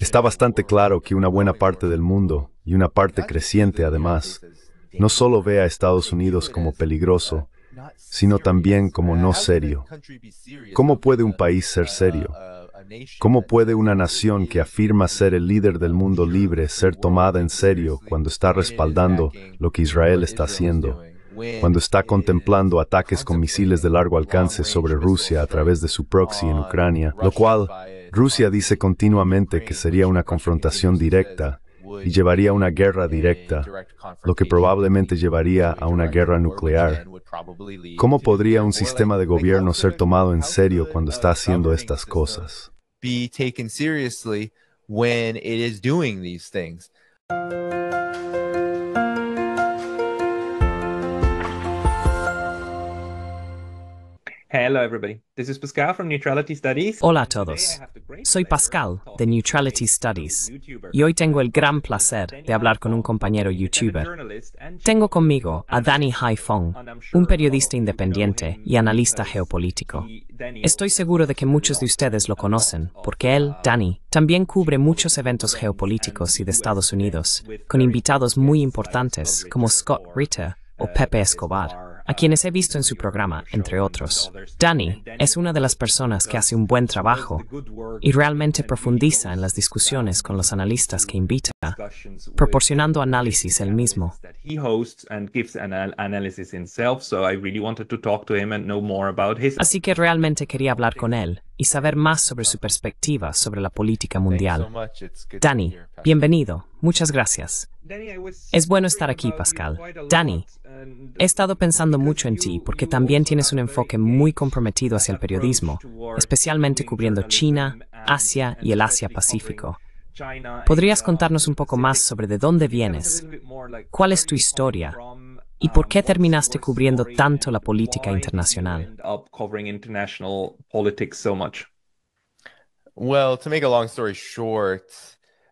Está bastante claro que una buena parte del mundo, y una parte creciente además, no solo ve a Estados Unidos como peligroso, sino también como no serio. ¿Cómo puede un país ser serio? ¿Cómo puede una nación que afirma ser el líder del mundo libre ser tomada en serio cuando está respaldando lo que Israel está haciendo? cuando está contemplando ataques con misiles de largo alcance sobre Rusia a través de su proxy en Ucrania, lo cual Rusia dice continuamente que sería una confrontación directa y llevaría a una guerra directa, lo que probablemente llevaría a una guerra nuclear. ¿Cómo podría un sistema de gobierno ser tomado en serio cuando está haciendo estas cosas? Hola a todos. Soy Pascal de Neutrality Studies y hoy tengo el gran placer de hablar con un compañero youtuber. Tengo conmigo a Danny Haifong, un periodista independiente y analista geopolítico. Estoy seguro de que muchos de ustedes lo conocen porque él, uh, Danny, también cubre muchos eventos geopolíticos y de Estados Unidos, con invitados muy importantes como Scott Ritter o uh, Pepe Escobar a quienes he visto en su programa, entre otros. Danny es una de las personas que hace un buen trabajo y realmente profundiza en las discusiones con los analistas que invita, proporcionando análisis él mismo. Así que realmente quería hablar con él y saber más sobre su perspectiva sobre la política mundial. Danny, bienvenido. Muchas gracias. Es bueno estar aquí, Pascal. Danny, he estado pensando mucho en ti porque también tienes un enfoque muy comprometido hacia el periodismo, especialmente cubriendo China, Asia y el Asia-Pacífico. ¿Podrías uh, contarnos un poco más sobre de dónde vienes? ¿Cuál es tu historia? ¿Y por qué terminaste cubriendo tanto la política internacional?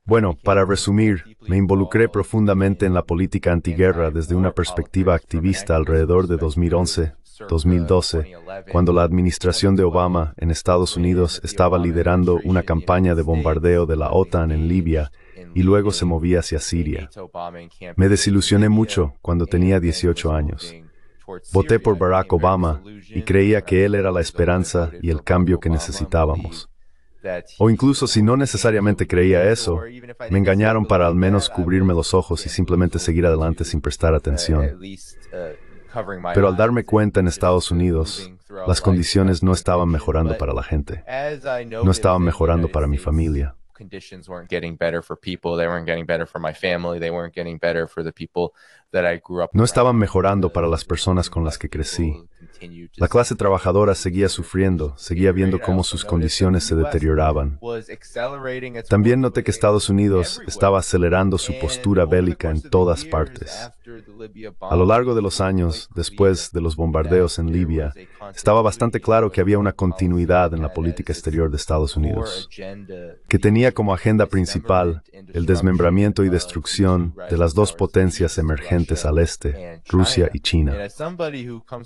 Bueno, para resumir, me involucré profundamente en la política antiguerra desde una perspectiva activista alrededor de 2011, 2012, cuando la administración de Obama en Estados Unidos estaba liderando una campaña de bombardeo de la OTAN en Libia y luego se movía hacia Siria. Me desilusioné mucho cuando tenía 18 años. Voté por Barack Obama y creía que él era la esperanza y el cambio que necesitábamos. O incluso si no necesariamente creía eso, me engañaron para al menos cubrirme los ojos y simplemente seguir adelante sin prestar atención. Pero al darme cuenta en Estados Unidos, las condiciones no estaban mejorando para la gente, no estaban mejorando para mi familia conditions weren't getting better for people, they weren't getting better for my family, they weren't getting better for the people that I grew up. No estaban mejorando para las personas con las que crecí. La clase trabajadora seguía sufriendo, seguía viendo cómo sus condiciones se deterioraban. También noté que Estados Unidos estaba acelerando su postura bélica en todas partes. A lo largo de los años, después de los bombardeos en Libia, estaba bastante claro que había una continuidad en la política exterior de Estados Unidos, que tenía como agenda principal el desmembramiento y destrucción de las dos potencias emergentes al este, Rusia y China.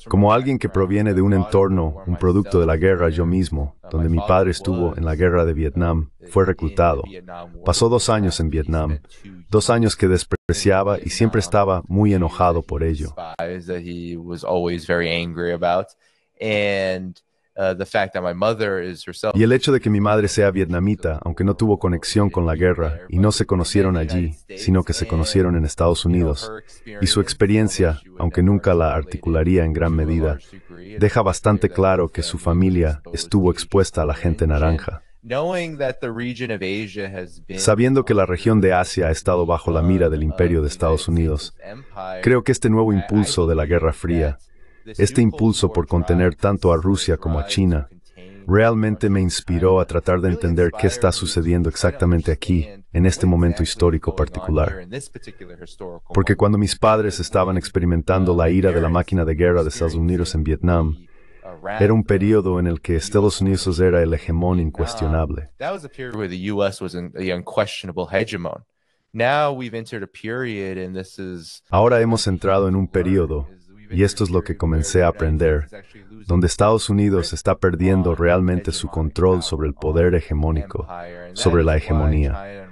Como alguien proviene de un entorno, un producto de la guerra yo mismo, donde mi padre estuvo en la guerra de Vietnam, fue reclutado. Pasó dos años en Vietnam, dos años que despreciaba y siempre estaba muy enojado por ello. Uh, y el hecho de que mi madre sea vietnamita, aunque no tuvo conexión con la guerra y no se conocieron allí, sino que se conocieron en Estados Unidos, y su experiencia, aunque nunca la articularía en gran medida, deja bastante claro que su familia estuvo expuesta a la gente naranja. Sabiendo que la región de Asia ha estado bajo la mira del imperio de Estados Unidos, creo que este nuevo impulso de la Guerra Fría este impulso por contener tanto a Rusia como a China realmente me inspiró a tratar de entender qué está sucediendo exactamente aquí, en este momento histórico particular. Porque cuando mis padres estaban experimentando la ira de la máquina de guerra de Estados Unidos en Vietnam, era un periodo en el que Estados Unidos era el hegemón incuestionable. Ahora hemos entrado en un periodo y esto es lo que comencé a aprender, donde Estados Unidos está perdiendo realmente su control sobre el poder hegemónico, sobre la hegemonía.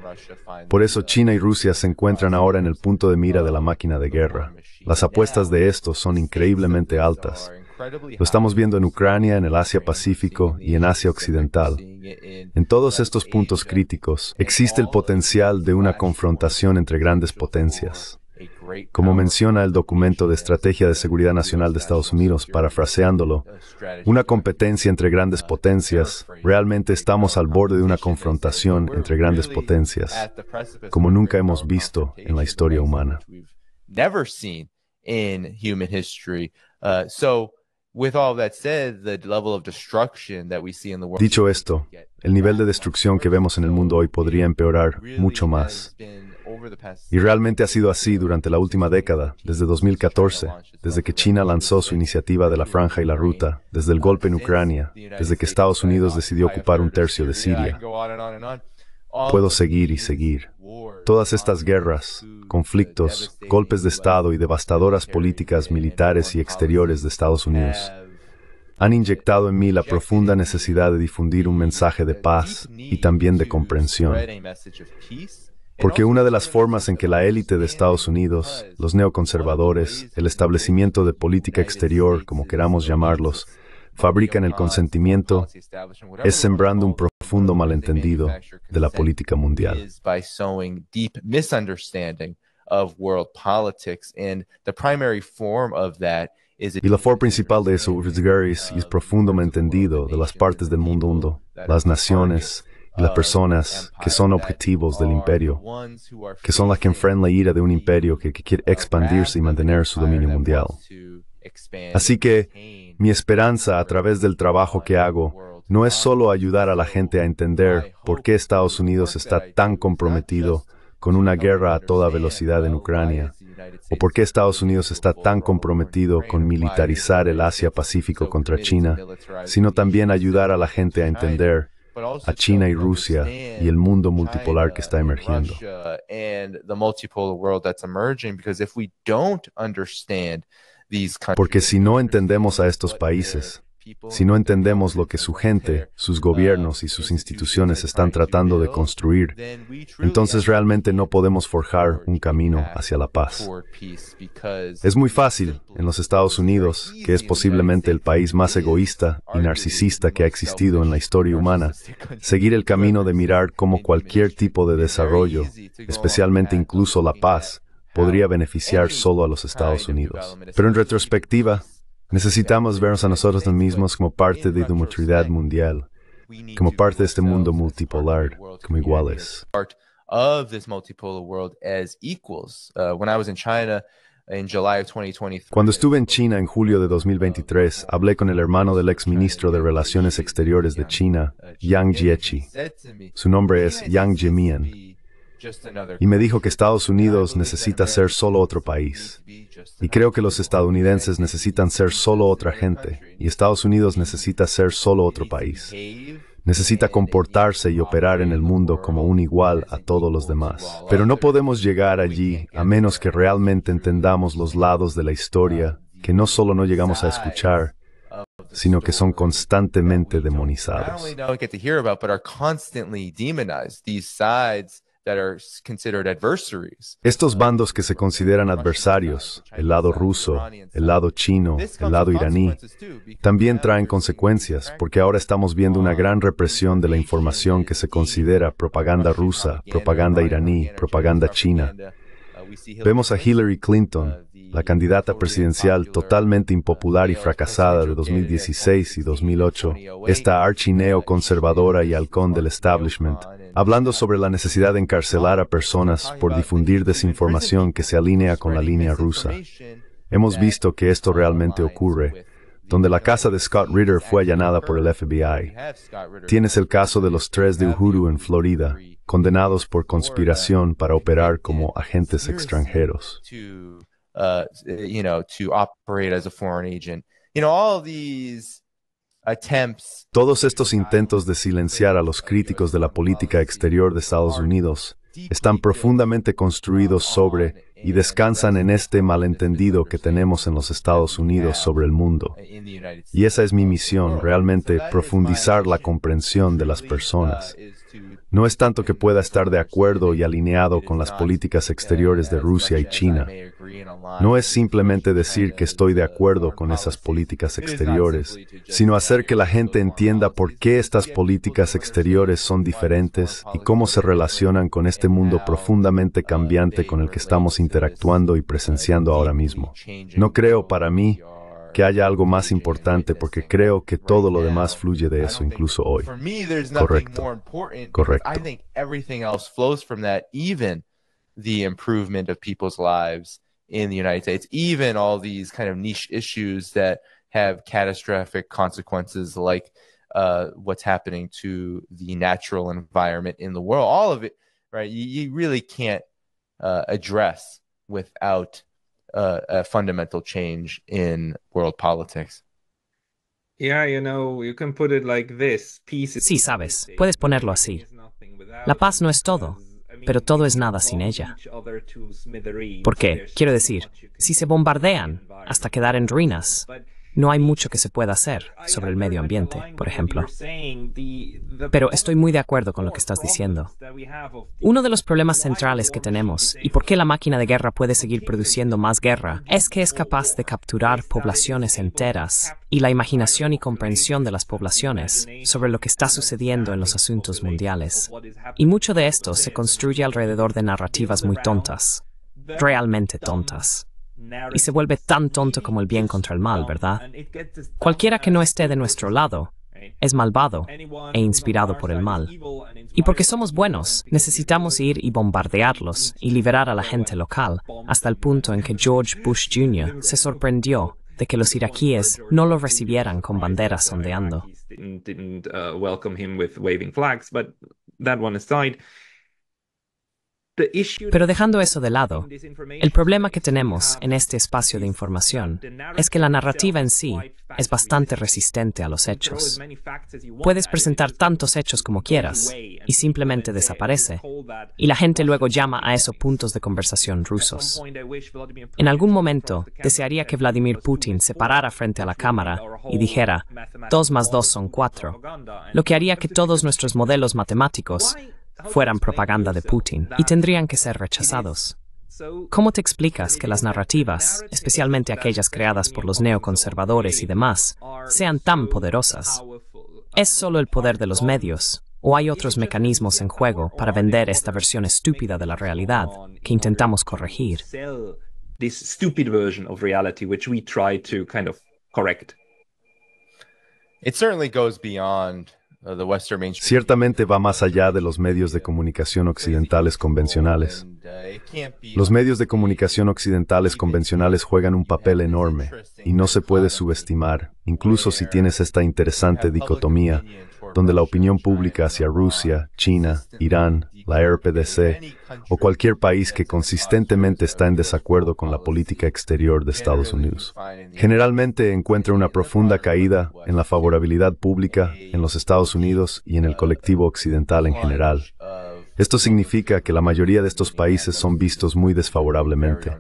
Por eso China y Rusia se encuentran ahora en el punto de mira de la máquina de guerra. Las apuestas de estos son increíblemente altas. Lo estamos viendo en Ucrania, en el Asia Pacífico y en Asia Occidental. En todos estos puntos críticos existe el potencial de una confrontación entre grandes potencias. Como menciona el documento de Estrategia de Seguridad Nacional de Estados Unidos, parafraseándolo, una competencia entre grandes potencias, realmente estamos al borde de una confrontación entre grandes potencias, como nunca hemos visto en la historia humana. Dicho esto, el nivel de destrucción que vemos en el mundo hoy podría empeorar mucho más. Y realmente ha sido así durante la última década, desde 2014, desde que China lanzó su iniciativa de la franja y la ruta, desde el golpe en Ucrania, desde que Estados Unidos decidió ocupar un tercio de Siria. Puedo seguir y seguir. Todas estas guerras, conflictos, golpes de Estado y devastadoras políticas militares y exteriores de Estados Unidos han inyectado en mí la profunda necesidad de difundir un mensaje de paz y también de comprensión. Porque una de las formas en que la élite de Estados Unidos, los neoconservadores, el establecimiento de política exterior, como queramos llamarlos, fabrican el consentimiento es sembrando un profundo malentendido de la política mundial. Y la forma principal de eso, es profundo malentendido de las partes del mundo, las naciones, las personas que son objetivos del imperio, que son las que enfrentan la ira de un imperio que, quiere expandirse y mantener su dominio mundial. Así que mi esperanza a través del trabajo que hago no es solo ayudar a la gente a entender por qué Estados Unidos está tan comprometido con una guerra a toda velocidad en Ucrania, o por qué Estados Unidos está tan comprometido con militarizar el Asia-Pacífico contra China, sino también ayudar a la gente a entender a China y Rusia y el mundo multipolar que está emergiendo. Porque si no entendemos a estos países, si no entendemos lo que su gente, sus ah, gobiernos y sus instituciones están tratando de construir, entonces realmente no podemos forjar un camino hacia la paz. Es muy fácil en los Estados Unidos, que es posiblemente el país más egoísta y narcisista que ha existido en la historia humana, seguir el camino de mirar cómo cualquier tipo de desarrollo, especialmente incluso la paz, podría beneficiar solo a los Estados Unidos. Pero en retrospectiva, Necesitamos vernos a nosotros mismos como parte de la humanidad mundial, como parte de este mundo multipolar, como iguales. Cuando estuve en China en julio de 2023, hablé con el hermano del exministro de Relaciones Exteriores de China, Yang Jiechi. Su nombre es Yang Jimian. Y me dijo que Estados Unidos necesita ser solo otro país. Y creo que los estadounidenses necesitan ser solo otra gente. Y Estados Unidos necesita ser solo otro país. Necesita comportarse y operar en el mundo como un igual a todos los demás. Pero no podemos llegar allí a menos que realmente entendamos los lados de la historia que no solo no llegamos a escuchar, sino que son constantemente demonizados. Estos bandos que se consideran adversarios, el lado ruso, el lado chino, el lado iraní, también traen consecuencias porque ahora estamos viendo una gran represión de la información que se considera propaganda rusa, propaganda iraní, propaganda china. Uh, Vemos a Hillary Clinton, uh, la candidata presidencial totalmente uh, impopular y fracasada de 2016 y 2008, esta archineo conservadora y halcón del establishment, hablando sobre la necesidad de encarcelar a personas por difundir desinformación que se alinea con la línea rusa. Hemos visto que esto realmente ocurre, donde la casa de Scott Ritter fue allanada por el FBI. Tienes el caso de los tres de Uhuru en Florida, condenados por conspiración para operar como agentes extranjeros. Todos estos ah, intentos de silenciar a los críticos de la política exterior de Estados Unidos están profundamente construidos sobre y descansan en este malentendido que tenemos en los Estados Unidos sobre el mundo. Y esa es mi misión, realmente profundizar la comprensión de las personas. No es tanto que pueda estar de acuerdo y alineado con las políticas exteriores de Rusia y China. No es simplemente decir que estoy de acuerdo con esas políticas exteriores, sino hacer que la gente entienda por qué estas políticas exteriores son diferentes y cómo se relacionan con este mundo profundamente cambiante con el que estamos interactuando y presenciando ahora mismo. No creo para mí que haya algo más importante porque creo que todo lo demás fluye de eso incluso hoy. Correcto. Correcto. the improvement of people's lives in the United States, even all these kind of niche issues that have catastrophic consequences, like uh, what's happening to the natural environment in the world. All of it, right? You, you really can't uh, address without a, fundamental change in world politics. Sí, sabes, puedes ponerlo así. La paz no es todo, pero todo es nada sin ella. ¿Por qué? quiero decir, si se bombardean hasta quedar en ruinas, no hay mucho que se pueda hacer sobre el medio ambiente, por ejemplo. Pero estoy muy de acuerdo con lo que estás diciendo. Uno de los problemas centrales que tenemos, y por qué la máquina de guerra puede seguir produciendo más guerra, es que es capaz de capturar poblaciones enteras y la imaginación y comprensión de las poblaciones sobre lo que está sucediendo en los asuntos mundiales. Y mucho de esto se construye alrededor de narrativas muy tontas, realmente tontas y se vuelve tan tonto como el bien contra el mal, ¿verdad? Cualquiera que no esté de nuestro lado es malvado e inspirado por el mal. Y porque somos buenos, necesitamos ir y bombardearlos y liberar a la gente local, hasta el punto en que George Bush Jr. se sorprendió de que los iraquíes no lo recibieran con banderas ondeando. Pero dejando eso de lado, el problema que tenemos en este espacio de información es que la narrativa en sí es bastante resistente a los hechos. Puedes presentar tantos hechos como quieras y simplemente desaparece, y la gente luego llama a esos puntos de conversación rusos. En algún momento, desearía que Vladimir Putin se parara frente a la cámara y dijera, dos más dos son cuatro, lo que haría que todos nuestros modelos matemáticos fueran propaganda de Putin y tendrían que ser rechazados. ¿Cómo te explicas que las narrativas, especialmente aquellas creadas por los neoconservadores y demás, sean tan poderosas? ¿Es solo el poder de los medios o hay otros mecanismos en juego para vender esta versión estúpida de la realidad que intentamos corregir? It certainly goes beyond ciertamente va más allá de los medios de comunicación occidentales convencionales. Uh, los medios de comunicación occidentales convencionales juegan un papel enorme y no se puede subestimar, incluso si tienes esta interesante dicotomía donde la opinión pública hacia Rusia, China, Irán, la RPDC o cualquier país que consistentemente está en desacuerdo con la política exterior de Estados Unidos. Generalmente encuentra una profunda caída en la favorabilidad pública en los Estados Unidos y en el colectivo occidental en general. Esto significa que la mayoría de estos países son vistos muy desfavorablemente.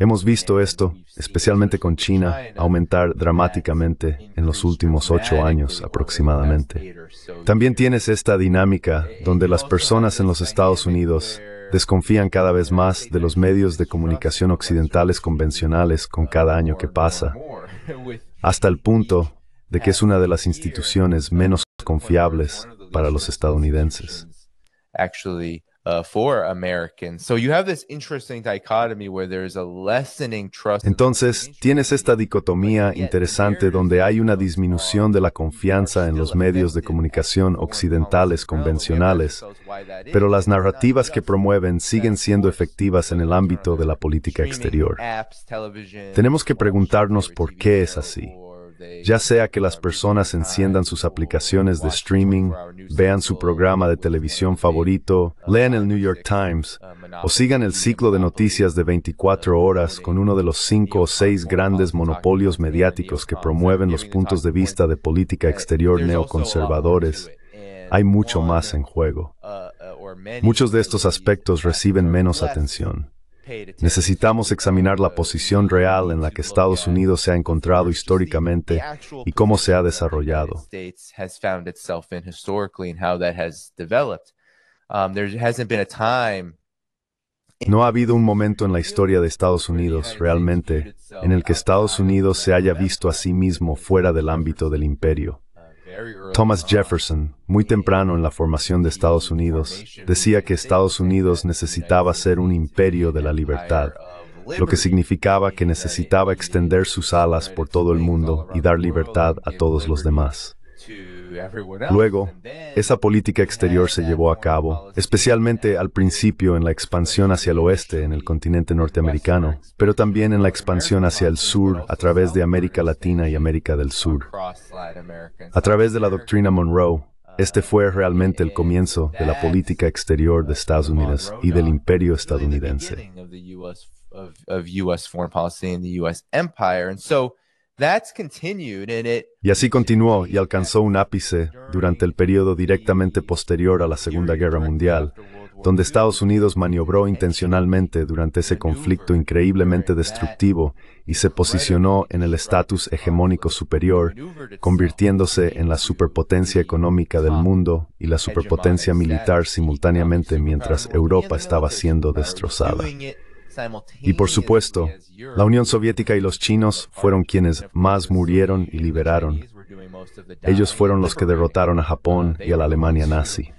Hemos visto esto, especialmente con China, aumentar dramáticamente en los últimos ocho años aproximadamente. También tienes esta dinámica donde las personas en los Estados Unidos desconfían cada vez más de los medios de comunicación occidentales convencionales con cada año que pasa, hasta el punto de que es una de las instituciones menos confiables para los estadounidenses. Entonces, tienes esta dicotomía interesante donde hay una um, disminución de la confianza en los medios de comunicación occidentales convencionales, pero las narrativas que promueven siguen siendo efectivas en el ámbito de la política exterior. Tenemos que preguntarnos por qué es así ya sea que las personas enciendan sus aplicaciones de streaming, vean su programa de televisión favorito, lean el New York Times o sigan el ciclo de noticias de 24 horas con uno de los cinco o seis grandes monopolios mediáticos que promueven los puntos de vista de política exterior neoconservadores, hay mucho más en juego. Uh, uh, Muchos de estos aspectos reciben menos atención. Necesitamos examinar la posición real en la que Estados Unidos se ha encontrado históricamente y cómo se ha desarrollado. Um, no ha habido un momento en la historia de Estados Unidos, realmente, en el que Estados Unidos se haya visto a sí mismo fuera del ámbito del imperio. Thomas Jefferson, muy temprano en la formación de Estados Unidos, decía que Estados Unidos necesitaba ser un imperio de la libertad, lo que significaba que necesitaba extender sus alas por todo el mundo y dar libertad a todos los demás. Luego, esa política exterior se llevó a cabo, especialmente al principio en la expansión hacia el oeste en el continente norteamericano, pero también en la expansión hacia el sur a través de América Latina y América del Sur. A través de la doctrina Monroe, uh, este fue realmente el comienzo de la política exterior de Estados Unidos y del imperio estadounidense. Y así continuó y alcanzó un ápice durante el periodo directamente posterior a la Segunda Guerra Mundial, donde Estados Unidos maniobró intencionalmente durante ese conflicto increíblemente destructivo y se posicionó en el estatus hegemónico superior, convirtiéndose en la superpotencia económica del mundo y la superpotencia militar simultáneamente mientras Europa estaba siendo destrozada. Y por supuesto, la Unión Soviética y los chinos fueron quienes más murieron y liberaron. Ellos fueron los que derrotaron a Japón y a la Alemania nazi.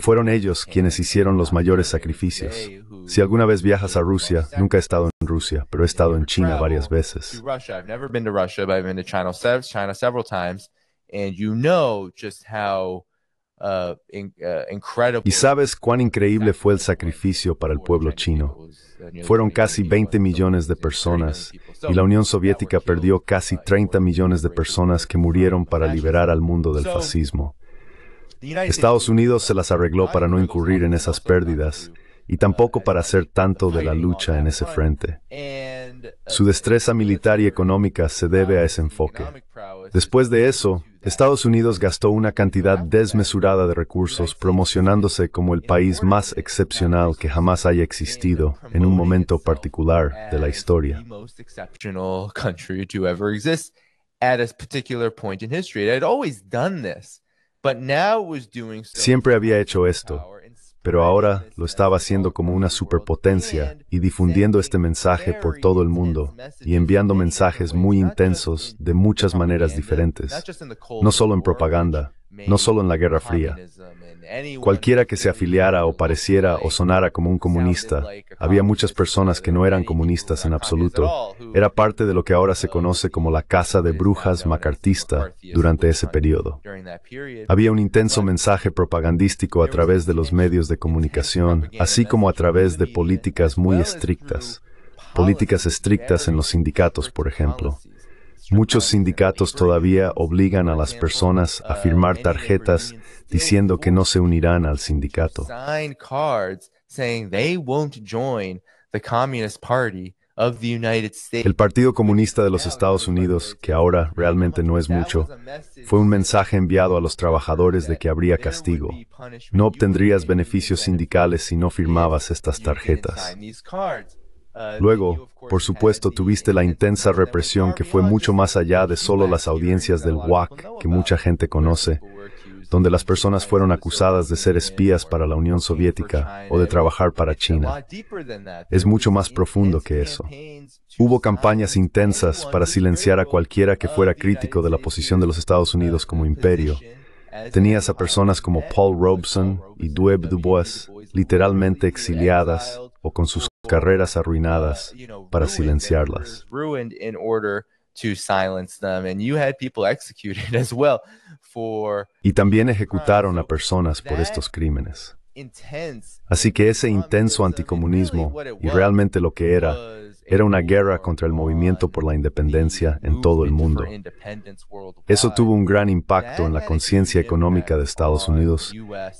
Fueron ellos quienes hicieron los mayores sacrificios. Si alguna vez viajas a Rusia, nunca he estado en Rusia, pero he estado en China varias veces. Uh, uh, y sabes cuán increíble fue el sacrificio para el pueblo chino. Fueron casi 20 millones de personas y la Unión Soviética perdió casi 30 millones de personas que murieron para liberar al mundo del fascismo. Estados Unidos se las arregló para no incurrir en esas pérdidas y tampoco para hacer tanto de la lucha en ese frente. Su destreza militar y económica se debe a ese enfoque. Después de eso, Estados Unidos gastó una cantidad desmesurada de recursos promocionándose como el país más excepcional que jamás haya existido en un momento particular de la historia. Siempre había hecho esto, pero ahora lo estaba haciendo como una superpotencia y difundiendo este mensaje por todo el mundo y enviando mensajes muy intensos de muchas maneras diferentes, no solo en propaganda, no solo en la Guerra Fría. Cualquiera que se afiliara o pareciera o sonara como un comunista, había muchas personas que no eran comunistas en absoluto. Era parte de lo que ahora se conoce como la Casa de Brujas Macartista durante ese periodo. Había un intenso mensaje propagandístico a través de los medios de comunicación, así como a través de políticas muy estrictas. Políticas estrictas en los sindicatos, por ejemplo. Muchos sindicatos todavía obligan a las personas a firmar tarjetas diciendo que no se unirán al sindicato. El Partido Comunista de los Estados Unidos, que ahora realmente no es mucho, fue un mensaje enviado a los trabajadores de que habría castigo. No obtendrías beneficios sindicales si no firmabas estas tarjetas. Uh, Luego, por supuesto, tuviste la intensa represión que fue mucho más allá de solo las audiencias del WAC que mucha gente conoce, donde las personas fueron acusadas de ser espías para la Unión Soviética o de trabajar para China. Es mucho más profundo que eso. Hubo campañas intensas para silenciar a cualquiera que fuera crítico de la posición de los Estados uh, Unidos como imperio Tenías a personas como Paul Robeson y Dweb Du Bois literalmente exiliadas o con sus carreras arruinadas para silenciarlas. Y también ejecutaron a um, personas por estos crímenes. Así que ese um, intenso anticomunismo y realmente lo que era era una guerra contra el movimiento por la independencia en todo el mundo. Eso tuvo un gran impacto en la conciencia económica de Estados Unidos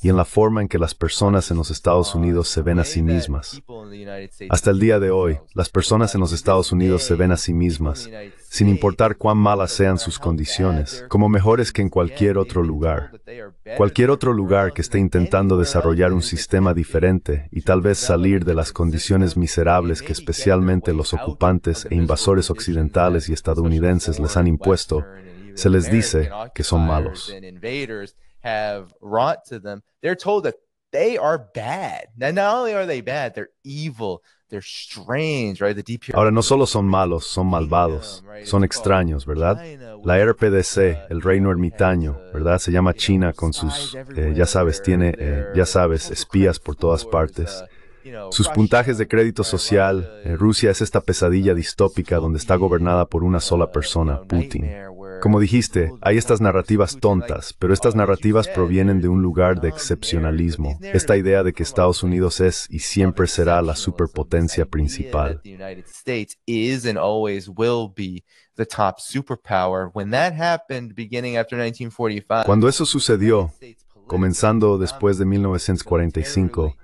y en la forma en que las personas en los Estados Unidos se ven a sí mismas. Hasta el día de hoy, las personas en los Estados Unidos se ven a sí mismas sin importar cuán malas sean sus condiciones, como mejores que en cualquier otro lugar. Cualquier otro lugar que esté intentando desarrollar un sistema diferente y tal vez salir de las condiciones miserables que especialmente los ocupantes e invasores occidentales y estadounidenses les han impuesto, se les dice que son malos. They Ahora no solo son malos, son malvados, son extraños, ¿verdad? La RPDC, uh, el reino ermitaño, uh, ¿verdad? Se llama China con sus, ya sabes, tiene, ya sabes, espías por todas uh, partes. Sus puntajes de crédito social, eh, Rusia es esta pesadilla distópica donde está gobernada por una sola persona, Putin. Como dijiste, hay estas narrativas tontas, pero estas narrativas provienen de un lugar de excepcionalismo. Esta idea de que Estados Unidos es y siempre será la superpotencia principal. Cuando eso sucedió, comenzando después de 1945,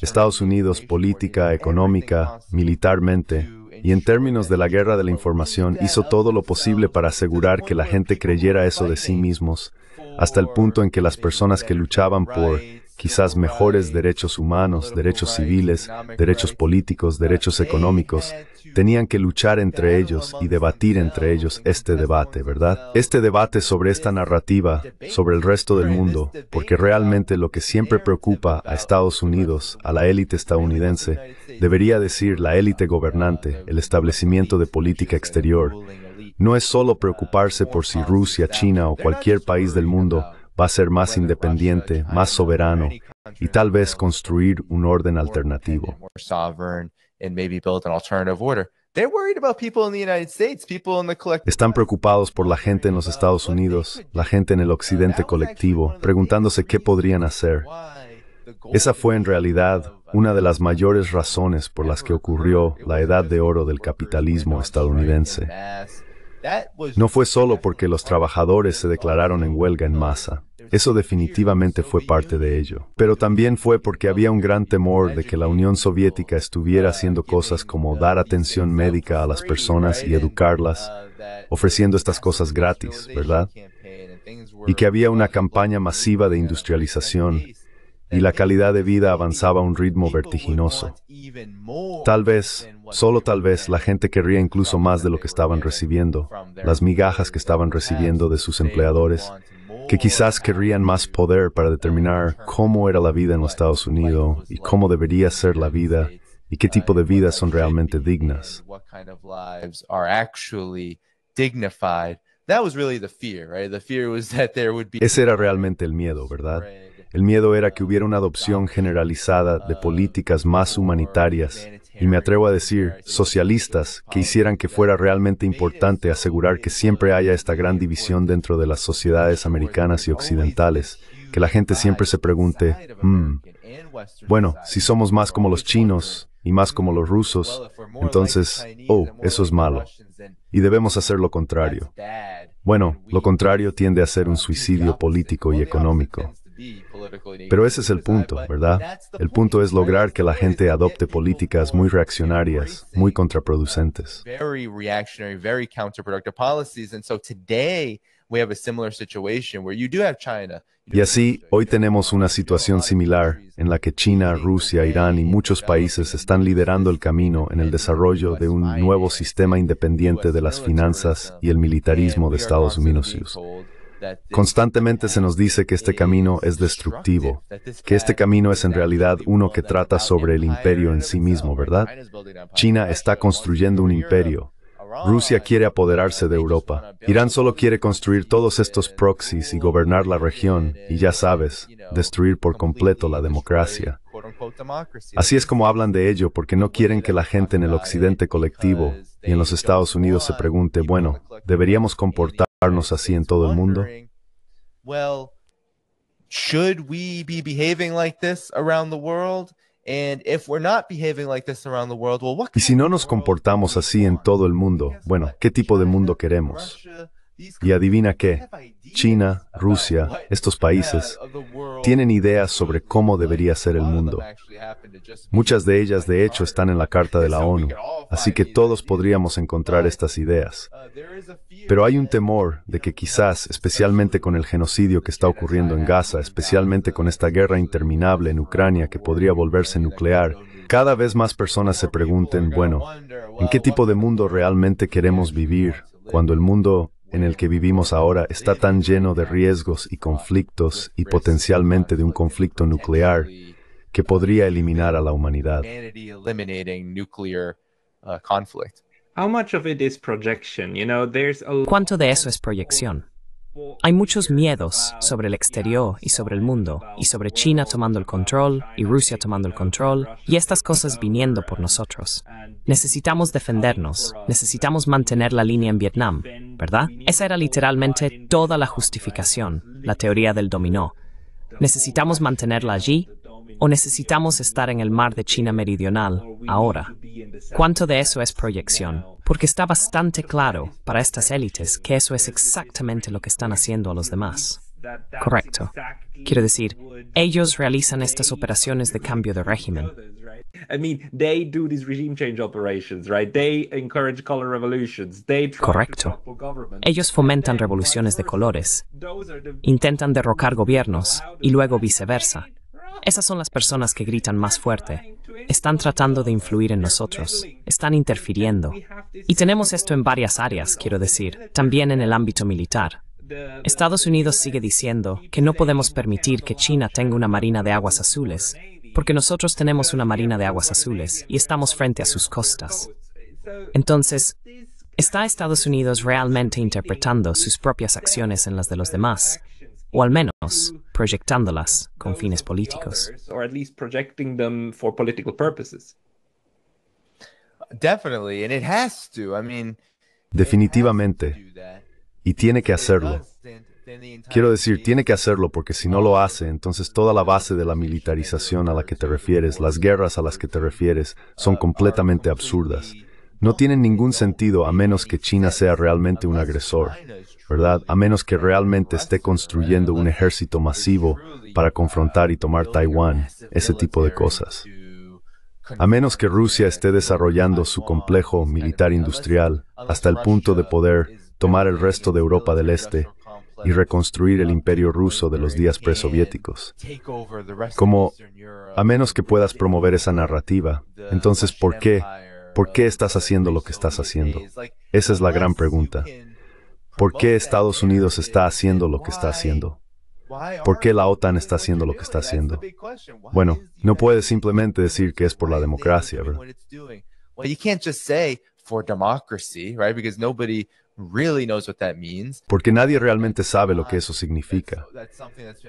Estados Unidos política, económica, militarmente, y en términos de la guerra de la información hizo todo lo posible para asegurar que la gente creyera eso de sí mismos, hasta el punto en que las personas que luchaban por quizás mejores derechos humanos, derechos civiles, derechos políticos, derechos económicos, Tenían que luchar entre ellos y debatir entre ellos este debate, ¿verdad? Este debate sobre esta narrativa, sobre el resto del mundo, porque realmente lo que siempre preocupa a Estados Unidos, a la élite estadounidense, debería decir la élite gobernante, el establecimiento de política exterior, no es solo preocuparse por si Rusia, China o cualquier país del mundo va a ser más independiente, más soberano y tal vez construir un orden alternativo. Están preocupados por la gente en los Estados Unidos, la gente en el occidente colectivo, preguntándose qué podrían hacer. Esa fue en realidad uh, una de las mayores razones por las que ocurrió la edad de oro del capitalismo estadounidense. No fue solo porque los trabajadores se declararon en huelga en masa. Eso definitivamente fue parte de ello. Pero también fue porque había un gran temor de que la Unión Soviética estuviera haciendo cosas como dar atención médica a las personas y educarlas, ofreciendo estas cosas gratis, ¿verdad? Y que había una campaña masiva de industrialización y la calidad de vida avanzaba a un ritmo vertiginoso. Tal vez, solo tal vez, la gente querría incluso más de lo que estaban recibiendo, las migajas que estaban recibiendo de sus empleadores, que quizás querrían más poder para determinar cómo era la vida en los Estados Unidos y cómo debería ser la vida y qué tipo de vidas son realmente dignas. Ese era realmente el miedo, ¿verdad? El miedo era que hubiera una adopción generalizada de ah, políticas más humanitarias, y me atrevo a decir, socialistas, que ah, hicieran que fuera realmente importante asegurar que siempre haya esta gran división dentro de las sociedades americanas y occidentales, que la gente siempre se pregunte, hmm, bueno, si somos más como los chinos y más como los rusos, entonces, oh, eso es malo. Y debemos hacer lo contrario. Bueno, lo contrario tiende a ser un suicidio político y económico. Pero ese es el punto, pues, ¿verdad? El punto es lograr que la gente adopte políticas muy reaccionarias, muy contraproducentes. Y así, hoy tenemos una situación similar en la que China, Rusia, Irán y muchos países están liderando el camino en el desarrollo de un nuevo sistema independiente de las finanzas y el militarismo de Estados Unidos. Constantemente se nos dice que este camino es destructivo, que este camino es en realidad uno que trata sobre el imperio en sí mismo, ¿verdad? China está construyendo un imperio. Rusia quiere apoderarse de Europa. Irán solo quiere construir todos estos proxies y gobernar la región, y ya sabes, destruir por completo la democracia. Así es como hablan de ello, porque no quieren que la gente en el occidente colectivo y en los Estados Unidos se pregunte, bueno, deberíamos comportarnos así en todo el mundo? Well, should we be behaving like this around the world? And if we're not behaving like this around the world, well, what y si no nos comportamos así en todo el mundo, bueno, ¿qué tipo de mundo queremos? Y adivina qué, China, Rusia, estos países tienen ideas sobre cómo debería ser el mundo. Muchas de ellas, de hecho, están en la Carta de la ONU, así que todos podríamos encontrar estas ideas. Uh, Pero hay un temor de que quizás, especialmente con el genocidio que está ocurriendo en Gaza, especialmente con esta guerra interminable en Ucrania que podría volverse nuclear, cada vez más personas se pregunten, bueno, ¿en qué tipo de mundo realmente queremos vivir cuando el mundo en el que vivimos ahora está tan lleno de riesgos y conflictos y potencialmente de un conflicto nuclear que podría eliminar a la humanidad. ¿Cuánto de eso es proyección? Hay muchos miedos sobre el exterior y sobre el mundo, y sobre China tomando el control y Rusia tomando el control, y estas cosas viniendo por nosotros. Necesitamos defendernos, necesitamos mantener la línea en Vietnam, ¿verdad? Esa era literalmente toda la justificación, la teoría del dominó. Necesitamos mantenerla allí ¿O necesitamos estar en el mar de China Meridional ahora? ¿Cuánto de eso es proyección? Porque está bastante claro para estas élites que eso es exactamente lo que están haciendo a los demás. Correcto. Quiero decir, ellos realizan estas operaciones de cambio de régimen. Correcto. Ellos fomentan revoluciones de colores, intentan derrocar gobiernos y luego viceversa. Esas son las personas que gritan más fuerte. Están tratando de influir en nosotros, están interfiriendo. Y tenemos esto en varias áreas, quiero decir, también en el ámbito militar. Estados Unidos sigue diciendo que no podemos permitir que China tenga una marina de aguas azules, porque nosotros tenemos una marina de aguas azules y estamos frente a sus costas. Entonces, ¿está Estados Unidos realmente interpretando sus propias acciones en las de los demás? o al menos proyectándolas con fines políticos. Definitivamente. Y tiene que hacerlo. Quiero decir, tiene que hacerlo porque si no lo hace, entonces toda la base de la militarización a la que te refieres, las guerras a las que te refieres, son uh, completamente absurdas. No tienen ningún sentido a menos que China sea realmente un agresor. ¿verdad? A menos que realmente esté construyendo un ejército masivo para confrontar y tomar Taiwán, ese tipo de cosas. A menos que Rusia esté desarrollando su complejo militar industrial hasta el punto de poder tomar el resto de Europa del Este y reconstruir el imperio ruso de los días presoviéticos. Como, a menos que puedas promover esa narrativa, entonces ¿por qué? ¿Por qué estás haciendo lo que estás haciendo? Esa es la gran pregunta. ¿Por qué Estados Unidos está haciendo lo que está haciendo? ¿Por qué la OTAN está haciendo lo que está haciendo? Bueno, no puedes simplemente decir que es por la democracia, ¿verdad? Porque nadie realmente sabe lo que eso significa.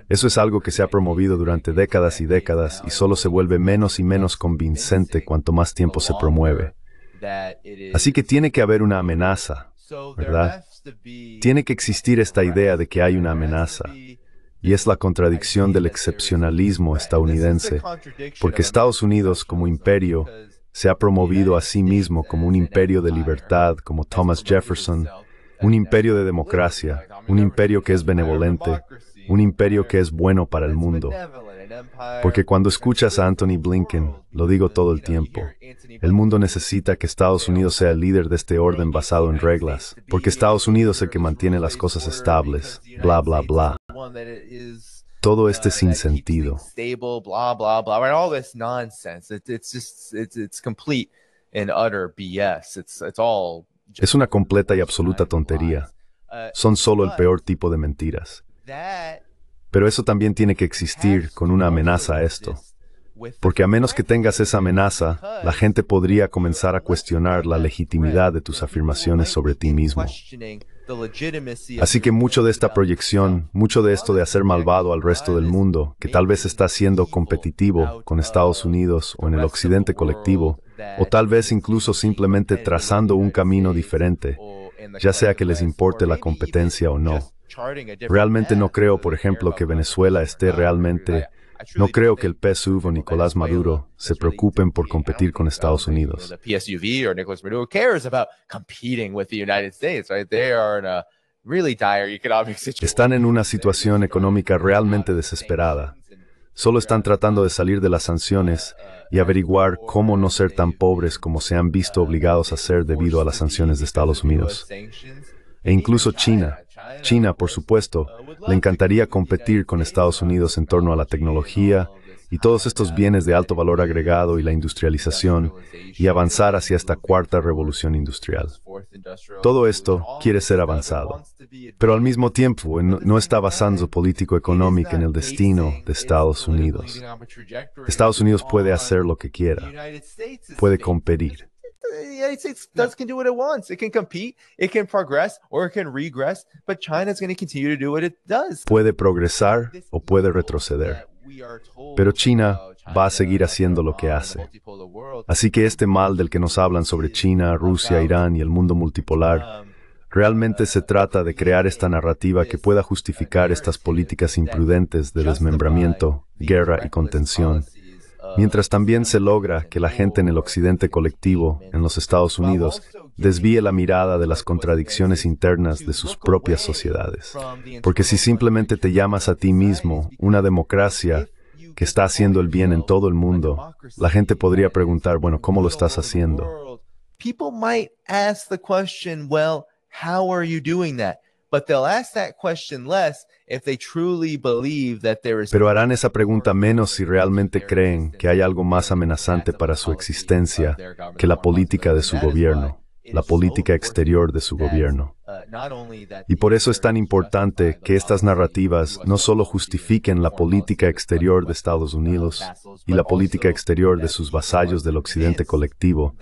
Eso es algo que se ha promovido durante décadas y décadas y solo se vuelve menos y menos convincente cuanto más tiempo se promueve. Así que tiene que haber una amenaza, ¿verdad? Tiene que existir esta idea de que hay una amenaza. Y es la contradicción del excepcionalismo estadounidense, porque Estados Unidos como imperio se ha promovido a sí mismo como un imperio de libertad, como Thomas Jefferson, un imperio de democracia, un imperio que es benevolente, un imperio que es bueno para el mundo. Porque cuando escuchas a Anthony Blinken, lo digo todo el tiempo, el mundo necesita que Estados Unidos sea el líder de este orden basado en reglas, porque Estados Unidos es el que mantiene las cosas estables, bla, bla, bla. Todo este sin sentido. Es una completa y absoluta tontería. Son solo el peor tipo de mentiras. Pero eso también tiene que existir con una amenaza a esto. Porque a menos que tengas esa amenaza, la gente podría comenzar a cuestionar la legitimidad de tus afirmaciones sobre ti mismo. Así que mucho de esta proyección, mucho de esto de hacer malvado al resto del mundo, que tal vez está siendo competitivo con Estados Unidos o en el Occidente colectivo, o tal vez incluso simplemente trazando un camino diferente, ya sea que les importe la competencia o no. Realmente no creo, por ejemplo, que Venezuela esté realmente... No creo que el PSUV o Nicolás Maduro se preocupen por competir con Estados Unidos. Están en una situación económica realmente desesperada. Solo están tratando de salir de las sanciones y averiguar cómo no ser tan pobres como se han visto obligados a ser debido a las sanciones de Estados Unidos e incluso China. China, por supuesto, le encantaría competir con Estados Unidos en torno a la tecnología y todos estos bienes de alto valor agregado y la industrialización y avanzar hacia esta cuarta revolución industrial. Todo esto quiere ser avanzado, pero al mismo tiempo no está basando político-económico en el destino de Estados Unidos. Estados Unidos puede hacer lo que quiera, puede competir. Puede progresar o puede retroceder. Pero China va a seguir haciendo lo que hace. Así que este mal del que nos hablan sobre China, Rusia, Irán y el mundo multipolar, um, realmente se uh, trata de crear esta narrativa que pueda justificar estas políticas imprudentes de desmembramiento, guerra y contención mientras también se logra que la gente en el occidente colectivo, en los Estados Unidos, desvíe la mirada de las contradicciones internas de sus propias sociedades. Porque si simplemente te llamas a ti mismo una democracia que está haciendo el bien en todo el mundo, la gente podría preguntar, bueno, ¿cómo lo estás haciendo? People might ask the question, well, how are you doing that? But they'll ask that question less pero harán esa pregunta menos si realmente creen que hay algo más amenazante para su existencia que la política de su gobierno la política exterior de su gobierno. Uh, y por eso es tan importante que estas narrativas no solo justifiquen la política exterior de Estados uh, Unidos y la política exterior de sus vasallos del Occidente colectivo,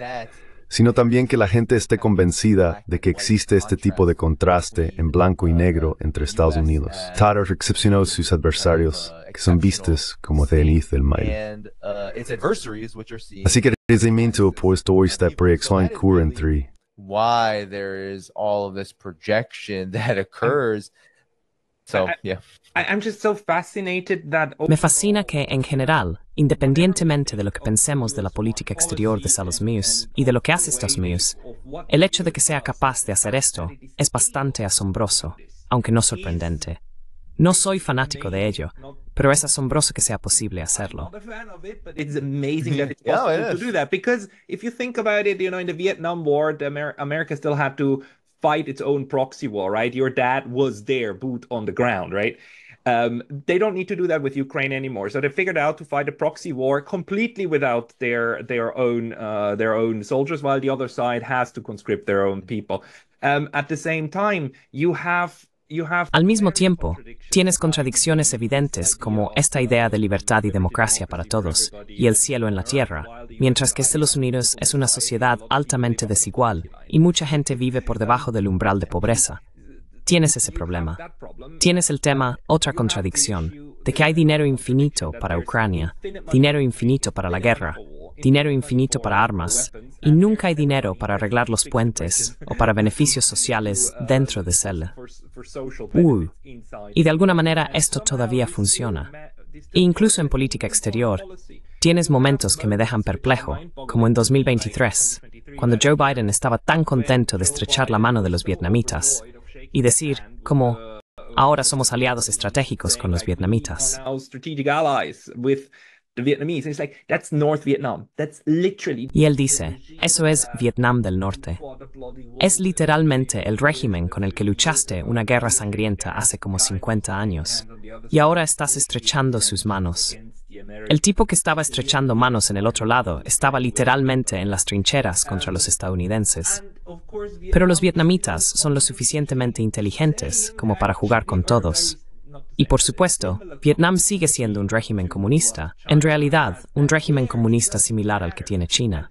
sino también que la gente esté convencida de que existe este tipo de contraste en blanco y negro entre Estados Unidos. Tatar excepcionó sus adversarios, que son vistos como tenis uh, del Mayo. Así que ¿qué es opuesto hoy está proyección en current. Why there is all of this projection that occurs. So, yeah. Me fascina que en general Independientemente de lo que pensemos de la política exterior de Salos Unidos y de lo que hace Estados Unidos, el hecho de que sea capaz de hacer esto es bastante asombroso, aunque no sorprendente. No soy fanático de ello, pero es asombroso que sea posible hacerlo. It's amazing to do that because if you think about it, you know, in the Vietnam War, America still had to fight its own proxy war, right? Your dad was there, boot on the ground, right? Um, they don't need to do that with Ukraine anymore. So they figured out to fight a proxy war completely without their their own uh, their own soldiers, while the other side has to conscript their own people. Um, at the same time, you have Al mismo tiempo, tienes contradicciones evidentes como esta idea de libertad y democracia para todos y el cielo en la tierra, mientras que Estados Unidos es una sociedad altamente desigual y mucha gente vive por debajo del umbral de pobreza tienes ese problema. Tienes el tema, otra contradicción, de que hay dinero infinito para Ucrania, dinero infinito para la guerra, dinero infinito para armas, y nunca hay dinero para arreglar los puentes o para beneficios sociales dentro de Cela. Uh, y de alguna manera esto todavía funciona. E incluso en política exterior, tienes momentos que me dejan perplejo, como en 2023, cuando Joe Biden estaba tan contento de estrechar la mano de los vietnamitas, y decir, como, ahora somos aliados estratégicos con los vietnamitas. Y él dice, eso es Vietnam del Norte. Es literalmente el régimen con el que luchaste una guerra sangrienta hace como 50 años. Y ahora estás estrechando sus manos el tipo que estaba estrechando manos en el otro lado estaba literalmente en las trincheras contra los estadounidenses. Pero los vietnamitas son lo suficientemente inteligentes como para jugar con todos. Y por supuesto, Vietnam sigue siendo un régimen comunista, en realidad un régimen comunista similar al que tiene China.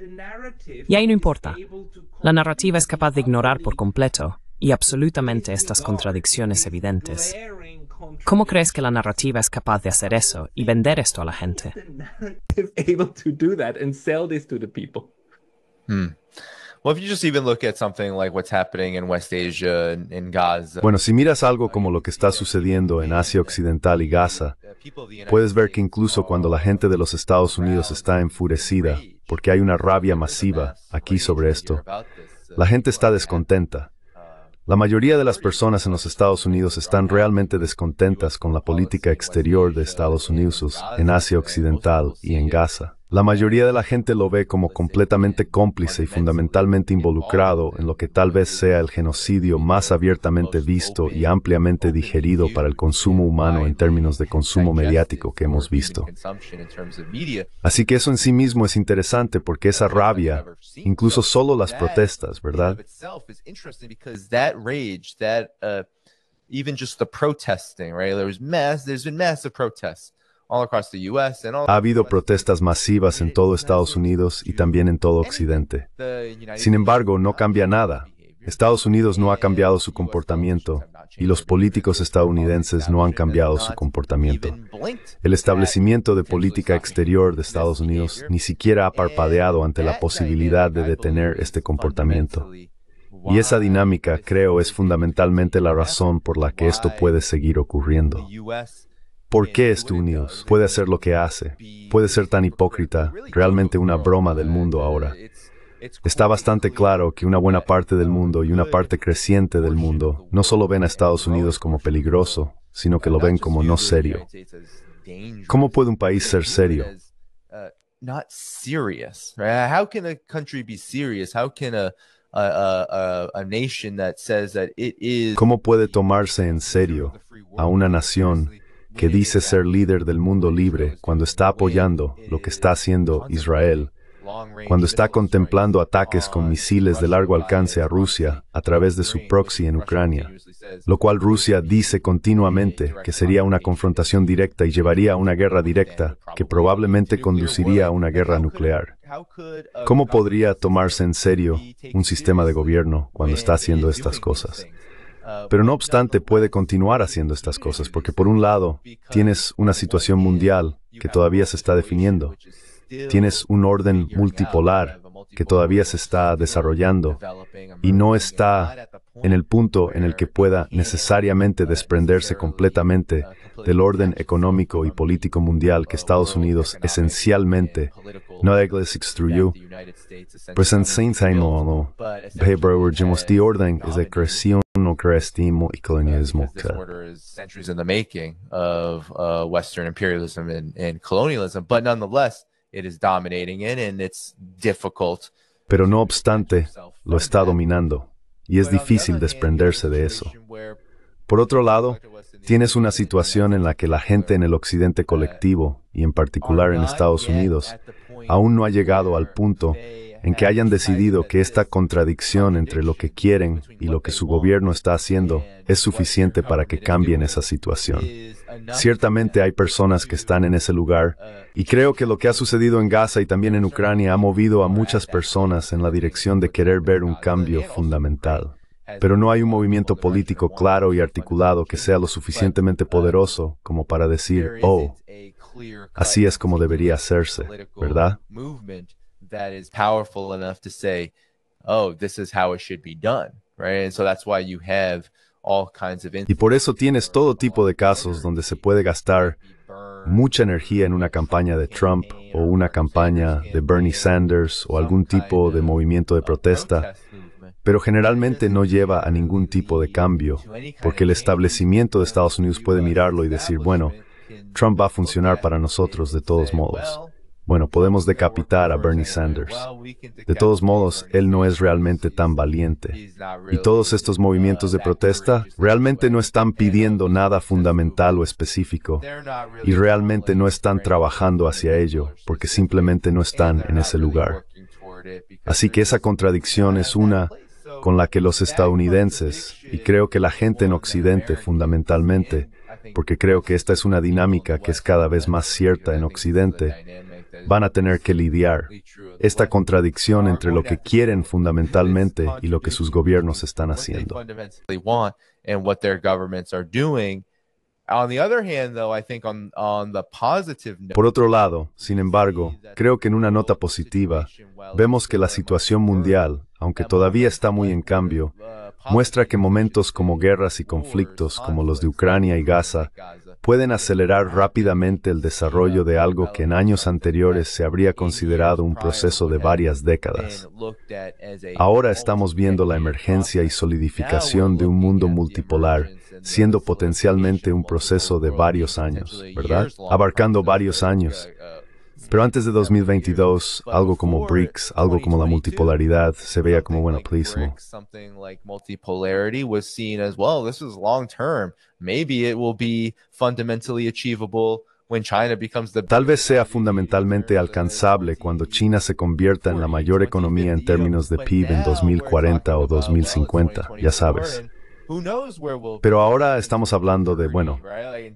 Y ahí no importa. La narrativa es capaz de ignorar por completo y absolutamente estas contradicciones evidentes. ¿Cómo crees que la narrativa es capaz de hacer eso y vender esto a la gente? Bueno, si miras algo como lo que está sucediendo en Asia Occidental y Gaza, puedes ver que incluso cuando la gente de los Estados Unidos está enfurecida, porque hay una rabia masiva aquí sobre esto, uh, la gente está descontenta. La mayoría de las personas en los Estados Unidos están realmente descontentas con la política exterior de Estados Unidos en Asia Occidental y en Gaza. La mayoría de la gente lo ve como completamente cómplice y fundamentalmente involucrado en lo que tal vez sea el genocidio más abiertamente visto y ampliamente digerido para el consumo humano en términos de consumo mediático que hemos visto. Así que eso en sí mismo es interesante porque esa rabia, incluso solo las protestas, ¿verdad? mass, ha habido protestas masivas en todo Estados Unidos y también en todo Occidente. Sin embargo, no cambia nada. Estados Unidos no ha cambiado su comportamiento y los políticos estadounidenses no han cambiado su comportamiento. El establecimiento de política exterior de Estados Unidos ni siquiera ha parpadeado ante la posibilidad de detener este comportamiento. Y esa dinámica, creo, es fundamentalmente la razón por la que esto puede seguir ocurriendo. ¿Por qué unidos? Puede hacer lo que hace. Puede ser tan hipócrita, realmente una broma del mundo ahora. Está bastante claro que una buena parte del mundo y una parte creciente del mundo no solo ven a Estados Unidos como peligroso, sino que lo ven como no serio. ¿Cómo puede un país ser serio? ¿Cómo puede tomarse en serio a una nación que dice ser líder del mundo libre cuando está apoyando lo que está haciendo Israel, cuando está contemplando ataques con misiles de largo alcance a Rusia a través de su proxy en Ucrania, lo cual Rusia dice continuamente que sería una confrontación directa y llevaría a una guerra directa que probablemente conduciría a una guerra nuclear. ¿Cómo podría tomarse en serio un sistema de gobierno cuando está haciendo estas cosas? Pero no obstante, puede continuar haciendo estas cosas, porque por un lado, tienes una situación mundial que todavía se está definiendo, tienes un orden multipolar que todavía se está desarrollando y no está en el punto en el que pueda necesariamente desprenderse completamente del orden económico y político mundial que Estados Unidos esencialmente no deconstruyó, pues de orden es de creación no creacionismo y colonialismo. centuries in the making of uh, Western imperialism and colonialism, but nonetheless. Pero no obstante, lo está dominando y es difícil desprenderse de eso. Por otro lado, tienes una situación en la que la gente en el occidente colectivo, y en particular en Estados Unidos, aún no ha llegado al punto en que hayan decidido que esta contradicción entre lo que quieren y lo que su gobierno está haciendo es suficiente para que cambien esa situación. Ciertamente hay personas que están en ese lugar uh, y creo que lo que ha sucedido en Gaza y también en Ucrania ha movido a muchas personas en la dirección de querer ver un cambio fundamental. Pero no hay un movimiento político claro y articulado que sea lo uh, suficientemente poderoso como para decir, oh, así es como debería hacerse, ¿verdad? Oh, this is how it should be done, so that's why you have y por eso tienes todo tipo de casos donde se puede gastar mucha energía en una campaña de Trump o una campaña de Bernie Sanders o algún tipo de movimiento de protesta, pero generalmente no lleva a ningún tipo de cambio, porque el establecimiento de Estados Unidos puede mirarlo y decir, bueno, Trump va a funcionar para nosotros de todos modos. Bueno, podemos decapitar a Bernie Sanders. De todos modos, él no es realmente tan valiente. Y todos estos movimientos de protesta realmente no están pidiendo nada fundamental o específico. Y realmente no están trabajando hacia ello, porque simplemente no están en ese lugar. Así que esa contradicción es una con la que los estadounidenses, y creo que la gente en Occidente fundamentalmente, porque creo que esta es una dinámica que es cada vez más cierta en Occidente, van a tener que lidiar esta contradicción entre lo que quieren fundamentalmente y lo que sus gobiernos están haciendo. Por otro lado, sin embargo, creo que en una nota positiva, vemos que la situación mundial, aunque todavía está muy en cambio, muestra que momentos como guerras y conflictos como los de Ucrania y Gaza pueden acelerar rápidamente el desarrollo de algo que en años anteriores se habría considerado un proceso de varias décadas. Ahora estamos viendo la emergencia y solidificación de un mundo multipolar, siendo potencialmente un proceso de varios años, ¿verdad? Abarcando varios años, pero antes de 2022, algo como BRICS, algo como la multipolaridad, se veía como bueno, buenísimo. Tal vez sea fundamentalmente alcanzable cuando China se convierta en la mayor economía en términos de PIB en 2040 o 2050, ya sabes. Pero ahora estamos hablando de, bueno,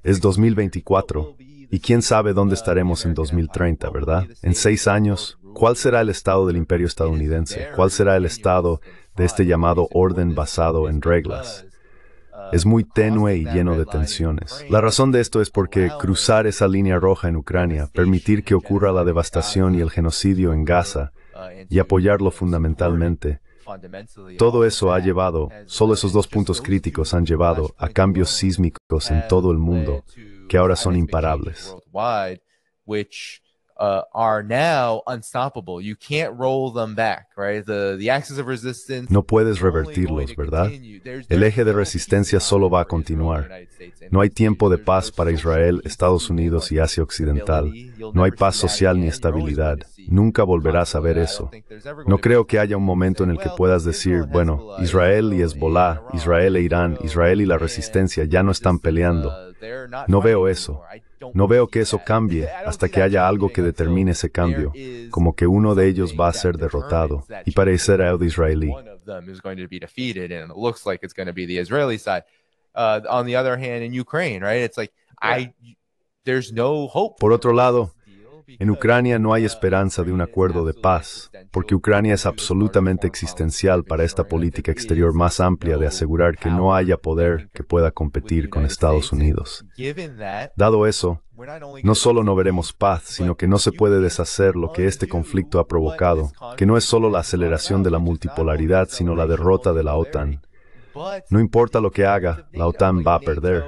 es 2024 y quién sabe dónde estaremos en 2030, ¿verdad? En seis años, ¿cuál será el estado del imperio estadounidense? ¿Cuál será el estado de este llamado orden basado en reglas? Es muy tenue y lleno de tensiones. La razón de esto es porque cruzar esa línea roja en Ucrania, permitir que ocurra la devastación y el genocidio en Gaza, y apoyarlo fundamentalmente, todo eso ha llevado, solo esos dos puntos críticos han llevado a cambios sísmicos en todo el mundo, que ahora son imparables are no puedes revertirlos, ¿verdad? El eje de resistencia solo va a continuar. No hay tiempo de paz para Israel, Estados Unidos y Asia Occidental. No hay paz social ni estabilidad. Nunca volverás a ver eso. No creo que haya un momento en el que puedas decir, bueno, Israel y Hezbollah, Israel e Irán, um, Israel y la resistencia ya no están uh, peleando. No veo eso. No veo que eso cambie hasta que haya algo que determine ese cambio, como que uno de ellos va a ser derrotado y parecerá el israelí. Por otro lado, en Ucrania no hay esperanza de un acuerdo de paz, porque Ucrania es absolutamente existencial para esta política exterior más amplia de asegurar que no haya poder que pueda competir con Estados Unidos. Dado eso, no solo no veremos paz, sino que no se puede deshacer lo que este conflicto ha provocado, que no es solo la aceleración de la multipolaridad, sino la derrota de la OTAN. No importa lo que haga, la OTAN va a perder